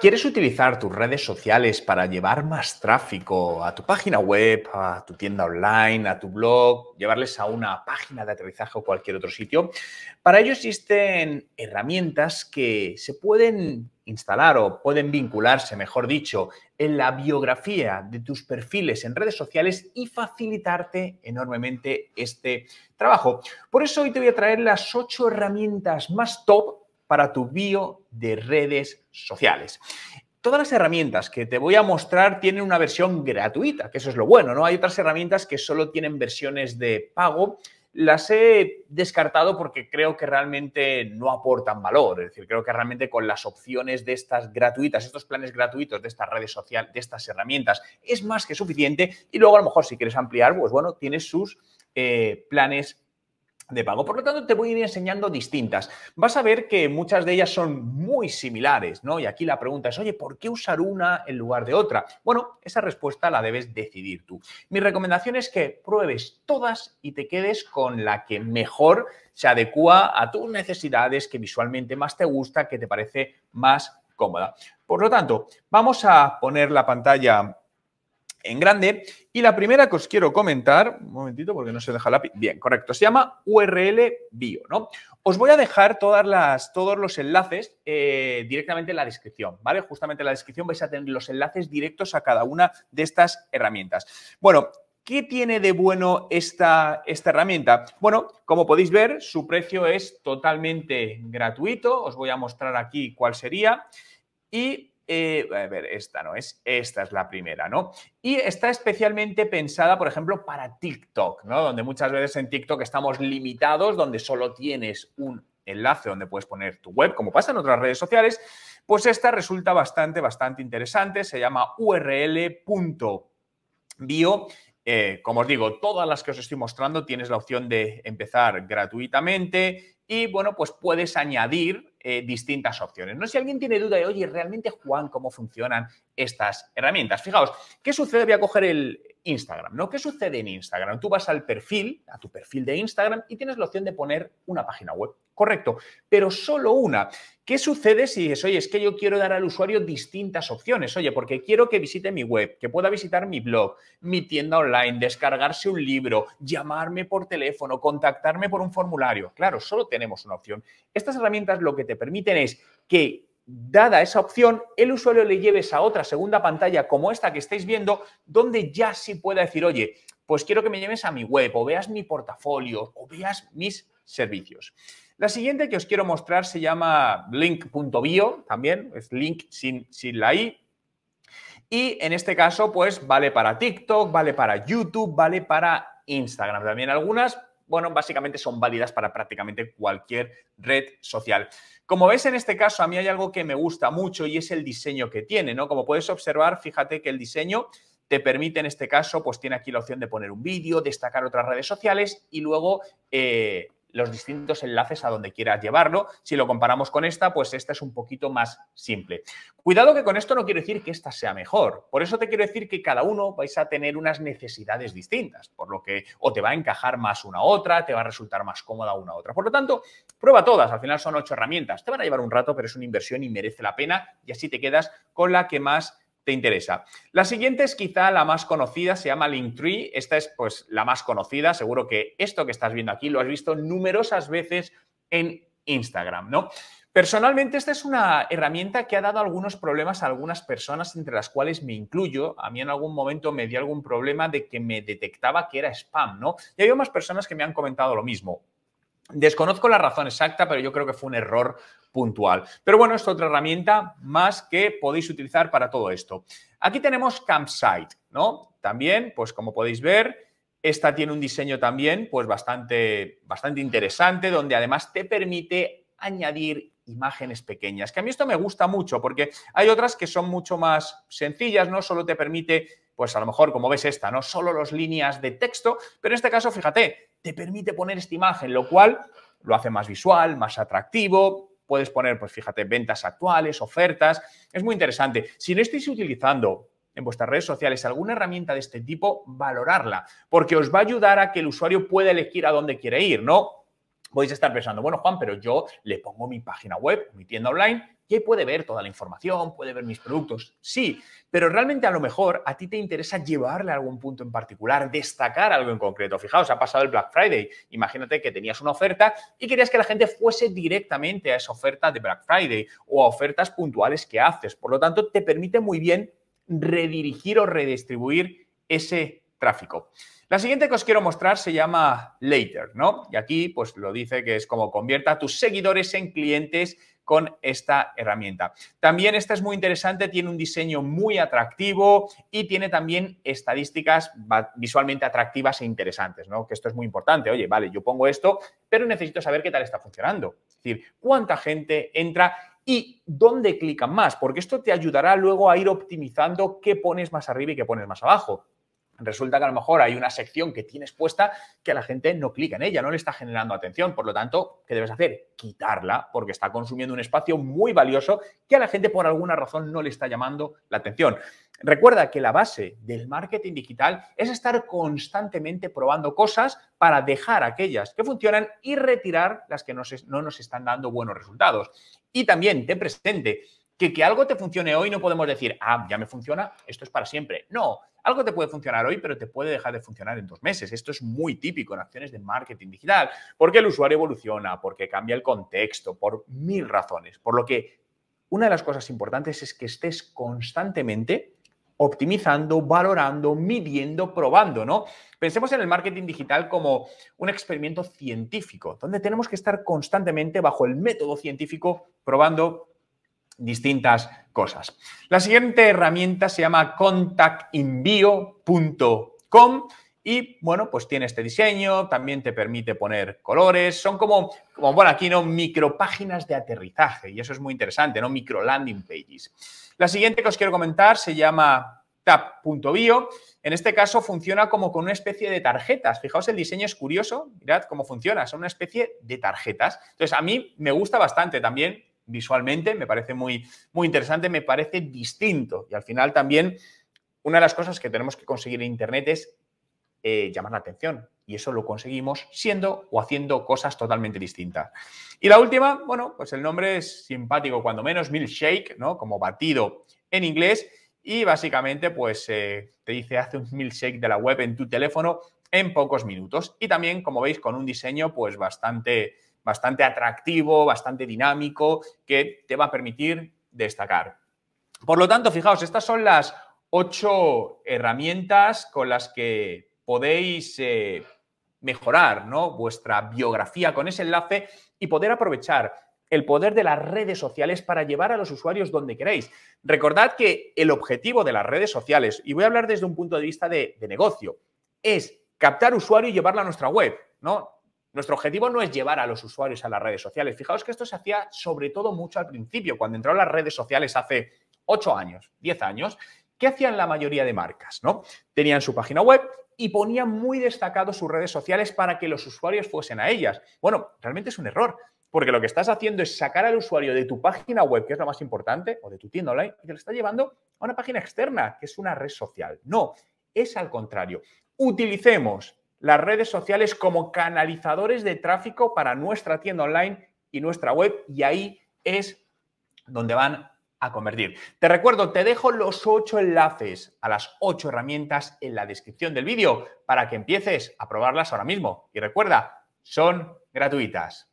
¿Quieres utilizar tus redes sociales para llevar más tráfico a tu página web, a tu tienda online, a tu blog, llevarles a una página de aterrizaje o cualquier otro sitio? Para ello existen herramientas que se pueden instalar o pueden vincularse, mejor dicho, en la biografía de tus perfiles en redes sociales y facilitarte enormemente este trabajo. Por eso hoy te voy a traer las ocho herramientas más top para tu bio de redes sociales. Todas las herramientas que te voy a mostrar tienen una versión gratuita, que eso es lo bueno, ¿no? Hay otras herramientas que solo tienen versiones de pago. Las he descartado porque creo que realmente no aportan valor. Es decir, creo que realmente con las opciones de estas gratuitas, estos planes gratuitos de estas redes sociales, de estas herramientas, es más que suficiente. Y luego, a lo mejor, si quieres ampliar, pues bueno, tienes sus eh, planes planes de pago. Por lo tanto, te voy a ir enseñando distintas. Vas a ver que muchas de ellas son muy similares, ¿no? Y aquí la pregunta es, oye, ¿por qué usar una en lugar de otra? Bueno, esa respuesta la debes decidir tú. Mi recomendación es que pruebes todas y te quedes con la que mejor se adecua a tus necesidades, que visualmente más te gusta, que te parece más cómoda. Por lo tanto, vamos a poner la pantalla en grande. Y la primera que os quiero comentar, un momentito porque no se deja la... Bien, correcto, se llama URL Bio, ¿no? Os voy a dejar todas las, todos los enlaces eh, directamente en la descripción, ¿vale? Justamente en la descripción vais a tener los enlaces directos a cada una de estas herramientas. Bueno, ¿Qué tiene de bueno esta, esta, herramienta? Bueno, como podéis ver, su precio es totalmente gratuito. Os voy a mostrar aquí cuál sería. Y eh, a ver, esta no es, esta es la primera, ¿no? Y está especialmente pensada, por ejemplo, para TikTok, ¿no? Donde muchas veces en TikTok estamos limitados, donde solo tienes un enlace donde puedes poner tu web, como pasa en otras redes sociales, pues esta resulta bastante, bastante interesante, se llama url.bio. Eh, como os digo, todas las que os estoy mostrando tienes la opción de empezar gratuitamente y bueno, pues puedes añadir eh, distintas opciones. No sé si alguien tiene duda de, oye, realmente, Juan, cómo funcionan estas herramientas. Fijaos, ¿qué sucede? Voy a coger el Instagram, ¿no? ¿Qué sucede en Instagram? Tú vas al perfil, a tu perfil de Instagram y tienes la opción de poner una página web, correcto, pero solo una. ¿Qué sucede si dices, oye, es que yo quiero dar al usuario distintas opciones? Oye, porque quiero que visite mi web, que pueda visitar mi blog, mi tienda online, descargarse un libro, llamarme por teléfono, contactarme por un formulario. Claro, solo tenemos una opción. Estas herramientas lo que te permiten es que, dada esa opción, el usuario le lleves a otra segunda pantalla como esta que estáis viendo, donde ya sí pueda decir, oye, pues quiero que me lleves a mi web o veas mi portafolio o veas mis servicios. La siguiente que os quiero mostrar se llama link.bio, también es link sin, sin la i, y en este caso, pues vale para TikTok, vale para YouTube, vale para Instagram. También algunas bueno, básicamente son válidas para prácticamente cualquier red social. Como ves en este caso, a mí hay algo que me gusta mucho y es el diseño que tiene, ¿no? Como puedes observar, fíjate que el diseño te permite en este caso, pues tiene aquí la opción de poner un vídeo, destacar otras redes sociales y luego eh, los distintos enlaces a donde quieras llevarlo. Si lo comparamos con esta, pues esta es un poquito más simple. Cuidado que con esto no quiero decir que esta sea mejor. Por eso te quiero decir que cada uno vais a tener unas necesidades distintas, por lo que o te va a encajar más una a otra, te va a resultar más cómoda una a otra. Por lo tanto, prueba todas. Al final son ocho herramientas. Te van a llevar un rato, pero es una inversión y merece la pena y así te quedas con la que más te interesa. La siguiente es quizá la más conocida, se llama Linktree. Esta es pues la más conocida, seguro que esto que estás viendo aquí lo has visto numerosas veces en Instagram, ¿no? Personalmente, esta es una herramienta que ha dado algunos problemas a algunas personas, entre las cuales me incluyo. A mí en algún momento me dio algún problema de que me detectaba que era spam, ¿no? Y hay más personas que me han comentado lo mismo. Desconozco la razón exacta, pero yo creo que fue un error puntual. Pero bueno, es otra herramienta más que podéis utilizar para todo esto. Aquí tenemos Campsite, ¿no? También, pues como podéis ver, esta tiene un diseño también, pues bastante, bastante interesante, donde además te permite añadir imágenes pequeñas. Que a mí esto me gusta mucho, porque hay otras que son mucho más sencillas, ¿no? Solo te permite, pues a lo mejor, como ves esta, ¿no? Solo las líneas de texto, pero en este caso, fíjate, te permite poner esta imagen, lo cual lo hace más visual, más atractivo. Puedes poner, pues fíjate, ventas actuales, ofertas. Es muy interesante. Si no estáis utilizando en vuestras redes sociales alguna herramienta de este tipo, valorarla, porque os va a ayudar a que el usuario pueda elegir a dónde quiere ir, ¿no? Podéis estar pensando, bueno, Juan, pero yo le pongo mi página web, mi tienda online, y puede ver toda la información, puede ver mis productos, sí, pero realmente a lo mejor a ti te interesa llevarle a algún punto en particular, destacar algo en concreto. Fijaos, ha pasado el Black Friday. Imagínate que tenías una oferta y querías que la gente fuese directamente a esa oferta de Black Friday o a ofertas puntuales que haces. Por lo tanto, te permite muy bien redirigir o redistribuir ese tráfico. La siguiente que os quiero mostrar se llama Later, ¿no? Y aquí pues lo dice que es como convierta a tus seguidores en clientes con esta herramienta. También esta es muy interesante, tiene un diseño muy atractivo y tiene también estadísticas visualmente atractivas e interesantes, ¿no? Que esto es muy importante. Oye, vale, yo pongo esto, pero necesito saber qué tal está funcionando. Es decir, cuánta gente entra y dónde clican más, porque esto te ayudará luego a ir optimizando qué pones más arriba y qué pones más abajo resulta que a lo mejor hay una sección que tienes puesta que a la gente no clica en ella, no le está generando atención. Por lo tanto, ¿qué debes hacer? Quitarla porque está consumiendo un espacio muy valioso que a la gente por alguna razón no le está llamando la atención. Recuerda que la base del marketing digital es estar constantemente probando cosas para dejar aquellas que funcionan y retirar las que no nos están dando buenos resultados. Y también te presente que algo te funcione hoy no podemos decir, ah, ya me funciona, esto es para siempre. No, algo te puede funcionar hoy, pero te puede dejar de funcionar en dos meses. Esto es muy típico en acciones de marketing digital, porque el usuario evoluciona, porque cambia el contexto, por mil razones. Por lo que una de las cosas importantes es que estés constantemente optimizando, valorando, midiendo, probando, ¿no? Pensemos en el marketing digital como un experimento científico, donde tenemos que estar constantemente bajo el método científico probando, distintas cosas. La siguiente herramienta se llama contactinvio.com y bueno, pues tiene este diseño, también te permite poner colores, son como, como bueno, aquí no, micropáginas de aterrizaje y eso es muy interesante, ¿no? Micro landing pages. La siguiente que os quiero comentar se llama tap.bio. En este caso funciona como con una especie de tarjetas. Fijaos, el diseño es curioso, mirad cómo funciona, son una especie de tarjetas. Entonces, a mí me gusta bastante también visualmente, me parece muy, muy interesante, me parece distinto. Y al final también una de las cosas que tenemos que conseguir en Internet es eh, llamar la atención. Y eso lo conseguimos siendo o haciendo cosas totalmente distintas. Y la última, bueno, pues el nombre es simpático, cuando menos, milkshake, ¿no? Como batido en inglés. Y básicamente, pues eh, te dice, hace un milkshake de la web en tu teléfono en pocos minutos. Y también, como veis, con un diseño, pues bastante bastante atractivo, bastante dinámico, que te va a permitir destacar. Por lo tanto, fijaos, estas son las ocho herramientas con las que podéis eh, mejorar ¿no? vuestra biografía con ese enlace y poder aprovechar el poder de las redes sociales para llevar a los usuarios donde queréis. Recordad que el objetivo de las redes sociales, y voy a hablar desde un punto de vista de, negocio, es captar usuario y llevarlo a nuestra web. ¿no? Nuestro objetivo no es llevar a los usuarios a las redes sociales. Fijaos que esto se hacía sobre todo mucho al principio, cuando entraron las redes sociales hace 8 años, 10 años. ¿Qué hacían la mayoría de marcas? ¿no? Tenían su página web, y ponían muy destacado sus redes sociales para que los usuarios fuesen a ellas. Bueno, realmente es un error, porque lo que estás haciendo es sacar al usuario de tu página web, que es lo más importante, o de tu tienda online, y te lo está llevando a una página externa, que es una red social. No, es al contrario. Utilicemos las redes sociales como canalizadores de tráfico para nuestra tienda online y nuestra web y ahí es donde van a convertir. Te recuerdo, te dejo los ocho enlaces a las ocho herramientas en la descripción del vídeo para que empieces a probarlas ahora mismo. Y recuerda, son gratuitas.